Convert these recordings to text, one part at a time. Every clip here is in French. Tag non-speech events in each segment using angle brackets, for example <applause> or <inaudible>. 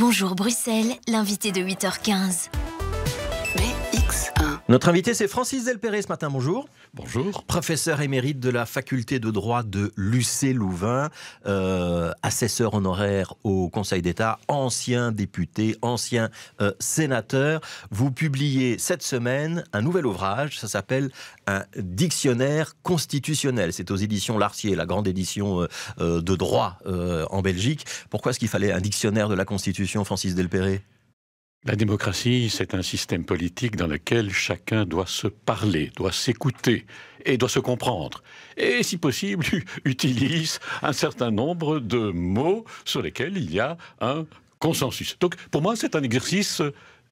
Bonjour Bruxelles, l'invité de 8h15. Notre invité, c'est Francis Delperré ce matin. Bonjour. Bonjour. Professeur émérite de la faculté de droit de Lucé-Louvain, euh, assesseur honoraire au Conseil d'État, ancien député, ancien euh, sénateur. Vous publiez cette semaine un nouvel ouvrage, ça s'appelle Un dictionnaire constitutionnel. C'est aux éditions Larcier, la grande édition euh, de droit en Belgique. Pourquoi est-ce qu'il fallait un dictionnaire de la Constitution, Francis Delperré la démocratie, c'est un système politique dans lequel chacun doit se parler, doit s'écouter et doit se comprendre. Et si possible, <laughs> utilise un certain nombre de mots sur lesquels il y a un consensus. Donc pour moi, c'est un exercice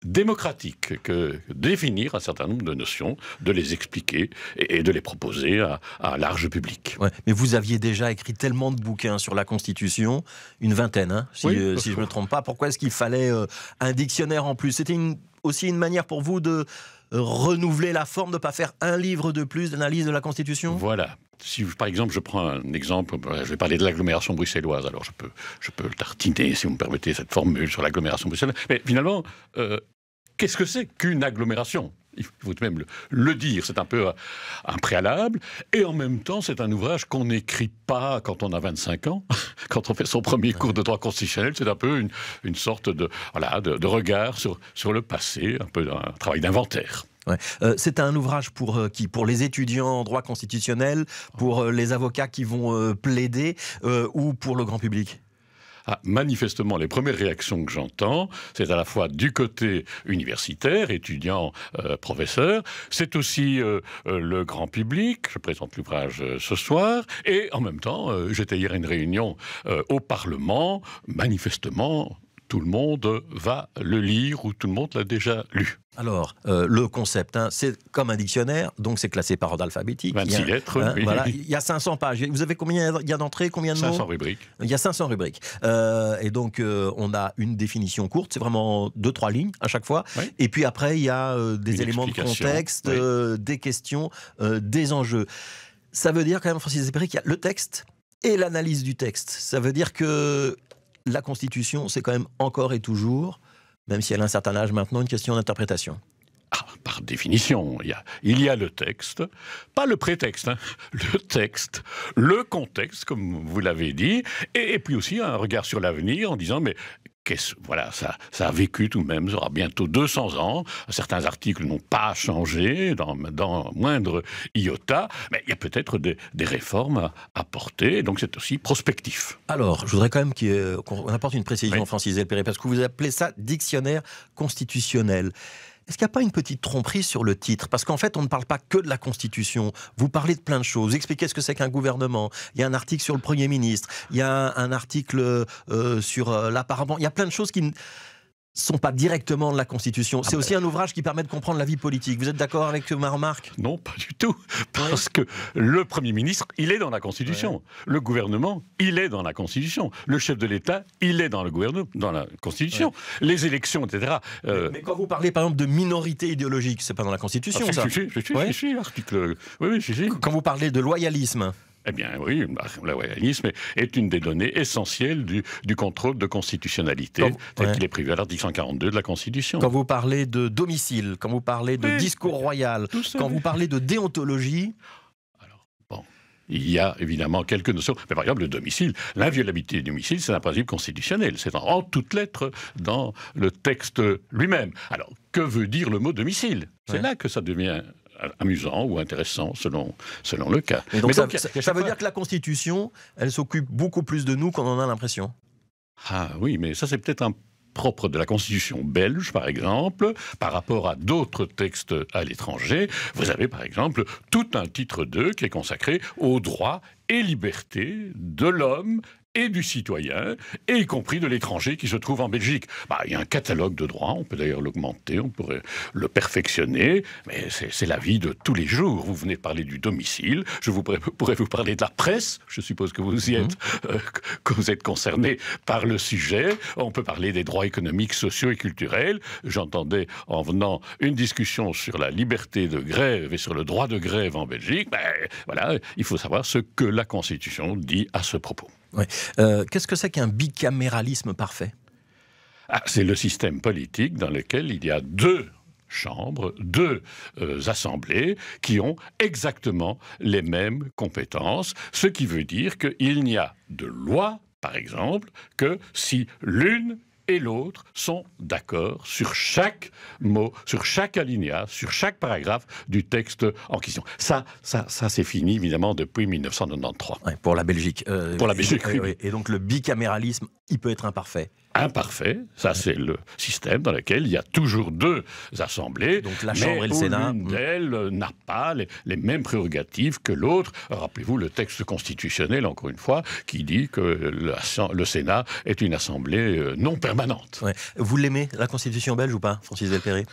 démocratique que définir un certain nombre de notions, de les expliquer et, de les proposer à, un large public. mais vous aviez déjà écrit tellement de bouquins sur la Constitution, une vingtaine, hein, euh, si, je ne me trompe pas. Pourquoi est-ce qu'il fallait euh, un dictionnaire en plus C'était aussi une manière pour vous de euh, renouveler la forme, de ne pas faire un livre de plus d'analyse de la Constitution Voilà, si, par exemple, je prends un exemple, euh, je vais parler de l'agglomération bruxelloise, alors je peux, je peux tartiner, si vous me permettez, cette formule sur l'agglomération bruxelloise. Mais finalement, euh, qu'est-ce que c'est qu'une agglomération il faut même le, dire, c'est un peu euh, un préalable. Et en même temps, c'est un ouvrage qu'on n'écrit pas quand on a 25 ans, <laughs> quand on fait son premier cours de droit constitutionnel. C'est un peu une, sorte de, regard sur le passé, un peu un travail d'inventaire. Euh, c'est un ouvrage pour euh, qui Pour les étudiants en droit constitutionnel, pour euh, les avocats qui vont plaider ou pour le grand public ah, manifestement, les premières réactions que j'entends, c'est à la fois du côté universitaire, étudiant, professeurs. professeur, c'est aussi le grand public, je présente l'ouvrage ce soir, et en même temps, j'étais hier à une réunion au Parlement, manifestement, tout le monde va le lire ou tout le monde l'a déjà lu. Alors, euh, le concept, hein, c'est comme un dictionnaire, donc c'est classé par ordre alphabétique. 26 il lettres, Il y a 500 pages. Vous avez combien il y a d'entrées, combien de 500 rubriques. Il y a 500 rubriques. Euh, et donc, euh, on a une définition courte, c'est vraiment deux, trois lignes à chaque fois. Et puis après, il y a des éléments de contexte, des questions, des enjeux. Ça veut dire quand même, Francis Espéry, qu'il y a le texte et l'analyse du texte. Ça veut dire que la Constitution, c'est quand même encore et toujours, même si elle a un certain âge maintenant, une question d'interprétation. Ah, par définition, il y, a, le texte, pas le prétexte, hein, <laughs> le texte, le contexte, comme vous l'avez dit, et, puis aussi un regard sur l'avenir en disant mais voilà, ça, ça a vécu tout de même, ça aura bientôt 200 ans. Certains articles n'ont pas changé dans, dans moindre iota, mais il y a peut-être des, réformes à apporter, donc c'est aussi prospectif. Alors, je voudrais quand même qu'on apporte une précision, Francis Elperé, parce que vous appelez ça dictionnaire constitutionnel. Est-ce qu'il n'y a pas une petite tromperie sur le titre Parce qu'en fait, on ne parle pas que de la Constitution. Vous parlez de plein de choses. Vous expliquez ce que c'est qu'un gouvernement. Il y a un article sur le Premier ministre. Il y a un article euh, sur euh, Il y a plein de choses qui sont pas directement de la Constitution. C'est ah aussi ben. un ouvrage qui permet de comprendre la vie politique. Vous êtes d'accord avec ma remarque Non, pas du tout. Parce que le Premier ministre, il est dans la Constitution. Le gouvernement, il est dans la Constitution. Le chef de l'État, il est dans, le gouvernement, dans la Constitution. Les élections, etc. Euh, mais, quand vous parlez, par exemple, de minorité idéologique, c'est pas dans la Constitution, ça Oui, Quand vous parlez de loyalisme, eh bien oui, bah, le royalisme est une des données essentielles du, contrôle de constitutionnalité tel qu'il est prévu à l'article 142 de la Constitution. Quand vous parlez de domicile, quand vous parlez de discours royal, quand vous parlez de déontologie... Alors, bon, il y a évidemment quelques notions. Mais par exemple, le domicile, l'inviolabilité du domicile, c'est un principe constitutionnel. C'est en toutes lettres dans le texte lui-même. Alors, que veut dire le mot domicile C'est là que ça devient amusant ou intéressant selon, selon le cas. ça, veut dire que la Constitution, elle s'occupe beaucoup plus de nous qu'on en a l'impression. Ah oui, mais ça c'est peut-être un propre de la Constitution belge, par exemple, par rapport à d'autres textes à l'étranger. Vous avez, par exemple, tout un titre 2 qui est consacré aux droits et libertés de l'homme et du citoyen, et y compris de l'étranger qui se trouve en Belgique. Bah, il y a un catalogue de droits, on peut d'ailleurs l'augmenter, on pourrait le perfectionner, mais c'est la vie de tous les jours. Vous venez parler du domicile, je vous pourrais, vous parler de la presse, je suppose que vous y êtes, mhm. euh, que vous êtes concerné par le sujet. On peut parler des droits économiques, sociaux et culturels. J'entendais en venant une discussion sur la liberté de grève et sur le droit de grève en Belgique. Ben, voilà, il faut savoir ce que la Constitution dit à ce propos. Euh, qu'est-ce que c'est qu'un bicaméralisme parfait ah, C'est le système politique dans lequel il y a deux chambres, deux euh, assemblées qui ont exactement les mêmes compétences, ce qui veut dire qu'il n'y a de loi par exemple, que si l'une et l'autre sont d'accord sur chaque mot, sur chaque alinéa, sur chaque paragraphe du texte en question. Ça, ça, c'est fini, évidemment, depuis 1993. pour la Belgique. Euh, pour la Belgique, Et donc le bicaméralisme, il peut être imparfait imparfait. Ça, c'est le système dans lequel il y a toujours deux assemblées. Donc la Chambre et le Sénat. L'une d'elles n'a pas les, mêmes prérogatives que l'autre. Rappelez-vous le texte constitutionnel, encore une fois, qui dit que le Sénat est une assemblée euh, non permanente. Vous l'aimez, la Constitution belge ou pas, Francis Delperré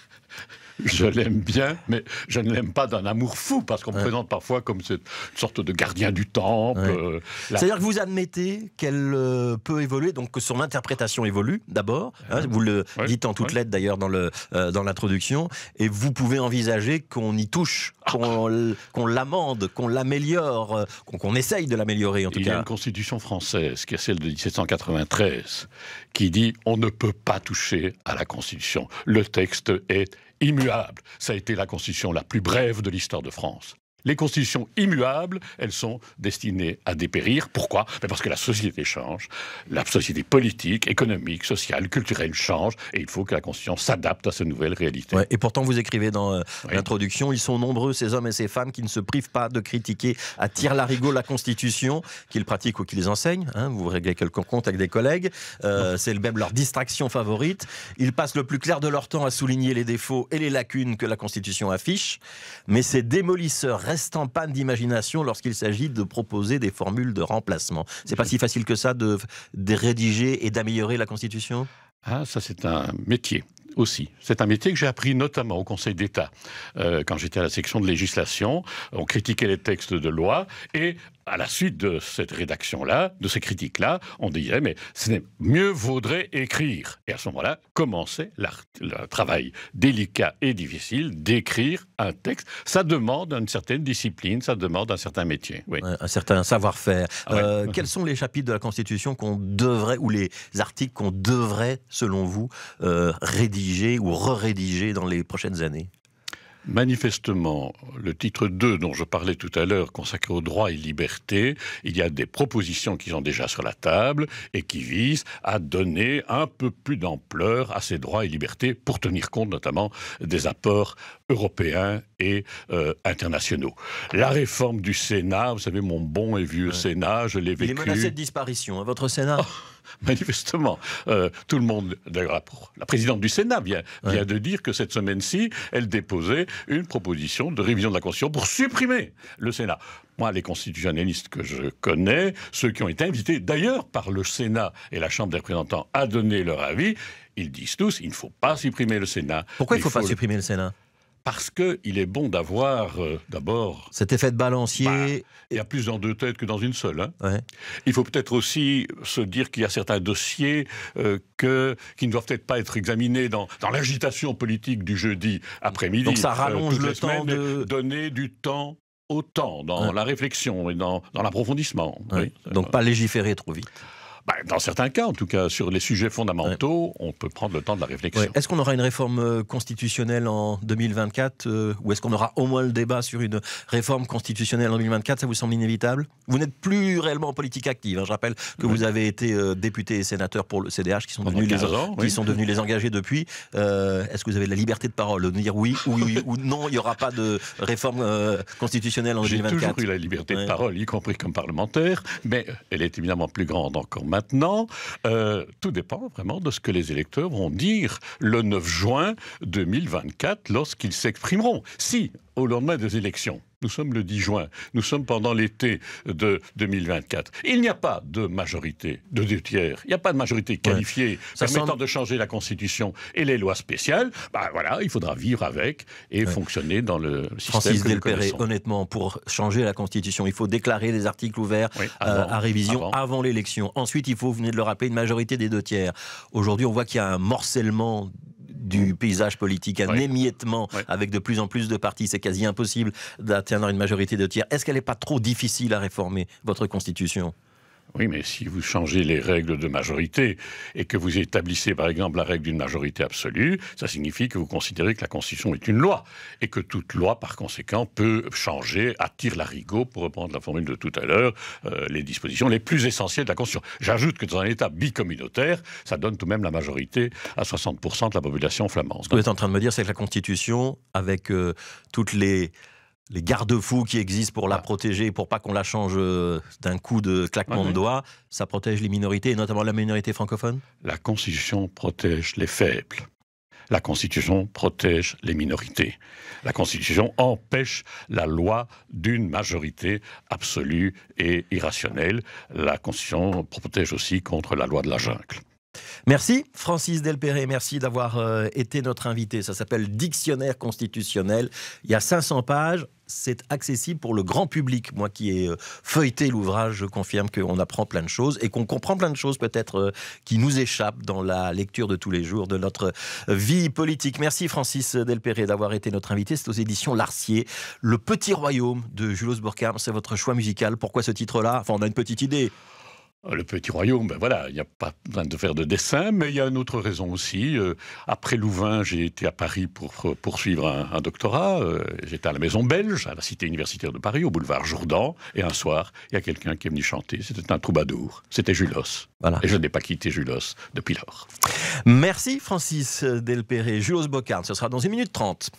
je l'aime bien, mais je ne l'aime pas d'un amour fou, parce qu'on me présente parfois comme cette sorte de gardien du temple. Euh, C'est-à-dire que vous admettez qu'elle euh, peut évoluer, donc que son interprétation évolue d'abord. Hein, vous le dites en toute lettre d'ailleurs dans, le, euh, dans l'introduction, et vous pouvez envisager qu'on y touche, ah. qu'on, l'amende, qu'on l'améliore, qu'on, essaye de l'améliorer en tout cas. Il y a une constitution française, qui est celle de 1793, qui dit on ne peut pas toucher à la constitution. Le texte est immuable. Ça a été la constitution la plus brève de l'histoire de France. Les constitutions immuables, elles sont destinées à dépérir. Pourquoi ben Parce que la société change, la société politique, économique, sociale, culturelle change, et il faut que la constitution s'adapte à ces nouvelles réalités. et pourtant, vous écrivez dans euh, l'introduction, ils sont nombreux, ces hommes et ces femmes, qui ne se privent pas de critiquer à tir larigot la constitution, qu'ils pratiquent ou qu'ils enseignent. Hein, vous réglez quelques comptes avec des collègues. Euh, c'est même leur distraction favorite. Ils passent le plus clair de leur temps à souligner les défauts et les lacunes que la constitution affiche. Mais ces démolisseurs reste en panne d'imagination lorsqu'il s'agit de proposer des formules de remplacement. C'est pas si facile que ça de, rédiger et d'améliorer la Constitution Ah, ça c'est un métier aussi. C'est un métier que j'ai appris notamment au Conseil d'État. Euh, quand j'étais à la section de législation, on critiquait les textes de loi et à la suite de cette rédaction-là, de ces critiques-là, on disait, mais mieux vaudrait écrire. Et à ce moment-là, commencer le travail délicat et difficile d'écrire un texte. Ça demande une certaine discipline, ça demande un certain métier. Un certain savoir-faire. Ah euh, quels sont les chapitres de la Constitution qu'on devrait, ou les articles qu'on devrait, selon vous, euh, rédiger ou re-rédiger dans les prochaines années Manifestement, le titre 2 dont je parlais tout à l'heure, consacré aux droits et libertés, il y a des propositions qui sont déjà sur la table et qui visent à donner un peu plus d'ampleur à ces droits et libertés pour tenir compte notamment des apports européens et euh, internationaux. La réforme du Sénat, vous savez, mon bon et vieux Sénat, je l'ai vécu. Il est menacé de disparition, hein, votre Sénat oh. <laughs> manifestement. Euh, tout le monde, d'ailleurs, la présidente du Sénat vient, vient de dire que cette semaine-ci, elle déposait une proposition de révision de la Constitution pour supprimer le Sénat. Moi, les constitutionnalistes que je connais, ceux qui ont été invités d'ailleurs par le Sénat et la Chambre des représentants à donner leur avis, ils disent tous, il ne faut pas supprimer le Sénat. Pourquoi il ne faut, pas supprimer le Sénat parce qu'il est bon d'avoir euh, d'abord... Cet effet de balancier. et bah, il y a plus dans deux têtes que dans une seule. Hein. Il faut peut-être aussi se dire qu'il y a certains dossiers euh, que, qui ne doivent peut-être pas être examinés dans, dans l'agitation politique du jeudi après-midi. Donc ça rallonge euh, le temps de... Donner du temps au temps, dans la réflexion et dans, dans l'approfondissement. Donc pas légiférer trop vite. Bah, dans certains cas, en tout cas, sur les sujets fondamentaux, on peut prendre le temps de la réflexion. Est-ce qu'on aura une réforme euh, constitutionnelle en 2024 euh, ou est-ce qu'on aura au moins le débat sur une réforme constitutionnelle en 2024 Ça vous semble inévitable Vous n'êtes plus réellement en politique active. Hein. Je rappelle que vous avez été euh, député et sénateur pour le CDH qui sont devenus, les, sont devenus les engagés depuis. est-ce que vous avez de la liberté de parole de dire oui oui, ou non, il n'y aura pas de réforme constitutionnelle en 2024 J'ai toujours eu la liberté de parole, y compris comme parlementaire, mais elle est évidemment plus grande encore maintenant, euh, tout dépend vraiment de ce que les électeurs vont dire le 9 juin 2024 lorsqu'ils s'exprimeront. Si, au lendemain des élections, nous sommes le 10 juin, nous sommes pendant l'été de 2024. Il n'y a pas de majorité de deux tiers, il n'y a pas de majorité qualifiée permettant de changer la Constitution et les lois spéciales. Bah voilà, il faudra vivre avec et fonctionner dans le système. Francis Delperré, honnêtement, pour changer la Constitution, il faut déclarer des articles ouverts euh, à révision avant, avant l'élection. Ensuite, il faut, vous venez de le rappeler, une majorité des deux tiers. Aujourd'hui, on voit qu'il y a un morcellement du paysage politique, un émiettement avec de plus en plus de partis, c'est quasi impossible d'atteindre une majorité de tiers. Est-ce qu'elle n'est pas trop difficile à réformer, votre Constitution oui, mais si vous changez les règles de majorité et que vous établissez, par exemple, la règle d'une majorité absolue, ça signifie que vous considérez que la Constitution est une loi et que toute loi, par conséquent, peut changer, attire l'arigot, pour reprendre la formule de tout à l'heure, euh, les dispositions les plus essentielles de la Constitution. J'ajoute que dans un État bicommunautaire, ça donne tout de même la majorité à 60% de la population flamande. Ce que vous êtes en train de me dire, c'est que la Constitution, avec euh, toutes les les garde-fous qui existent pour la protéger, pour pas qu'on la change euh, d'un coup de claquement de doigts, ça protège les minorités, et notamment la minorité francophone La Constitution protège les faibles. La Constitution protège les minorités. La Constitution empêche la loi d'une majorité absolue et irrationnelle. La Constitution protège aussi contre la loi de la jungle. Merci Francis Delperré, merci d'avoir euh, été notre invité. Ça s'appelle Dictionnaire constitutionnel. Il y a 500 pages, c'est accessible pour le grand public. Moi qui ai euh, feuilleté l'ouvrage, je confirme qu'on apprend plein de choses et qu'on comprend plein de choses peut-être euh, qui nous échappent dans la lecture de tous les jours de notre vie politique. Merci Francis Delperré d'avoir été notre invité. C'est aux éditions Larcier, Le Petit Royaume de Julos Burkham. C'est votre choix musical. Pourquoi ce titre-là Enfin, on a une petite idée le petit royaume, ben voilà, il n'y a pas besoin de faire de dessin, mais il y a une autre raison aussi. Euh, après Louvain, j'ai été à Paris pour euh, poursuivre un, doctorat. Euh, j'étais à la Maison Belge, à la Cité universitaire de Paris, au boulevard Jourdan. Et un soir, il y a quelqu'un qui est venu chanter. C'était un troubadour. C'était Julos. Voilà. Et je n'ai pas quitté Julos depuis lors. Merci Francis Delperré. Julos Bocard, ce sera dans une minute trente.